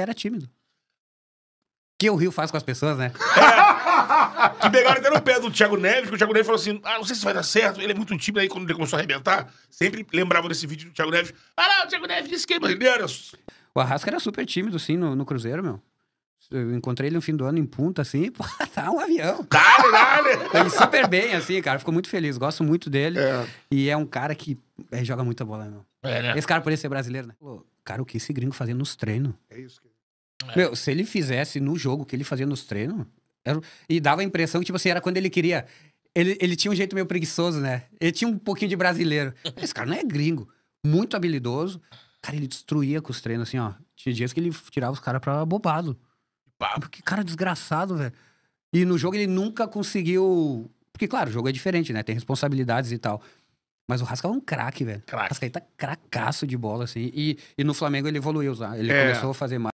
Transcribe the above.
era tímido. Que o Rio faz com as pessoas, né? É, que pegaram até no pé do Thiago Neves, que o Thiago Neves falou assim: ah, não sei se vai dar certo, ele é muito tímido aí quando ele começou a arrebentar. Sempre lembrava desse vídeo do Thiago Neves. Ah lá, o Thiago Neves disse que é ele O Arrasca era super tímido, sim, no, no Cruzeiro, meu. Eu encontrei ele no fim do ano em punta, assim, pô, tá um avião. Dale, dale! Ele super bem, assim, cara. Ficou muito feliz, gosto muito dele. É. E é um cara que é, joga muita bola, meu. É, né? Esse cara poderia ser brasileiro, né? Pô, cara, o que esse gringo fazendo nos treinos? É isso, que é. Meu, se ele fizesse no jogo que ele fazia nos treinos, era... e dava a impressão que, tipo assim, era quando ele queria. Ele, ele tinha um jeito meio preguiçoso, né? Ele tinha um pouquinho de brasileiro. Esse cara não é gringo. Muito habilidoso. Cara, ele destruía com os treinos, assim, ó. Tinha dias que ele tirava os caras pra bobado. Que cara desgraçado, velho. E no jogo ele nunca conseguiu. Porque, claro, o jogo é diferente, né? Tem responsabilidades e tal. Mas o Rasca é um craque, velho. Craque. tá cracaço de bola, assim. E, e no Flamengo ele evoluiu, usar tá? Ele é. começou a fazer mais.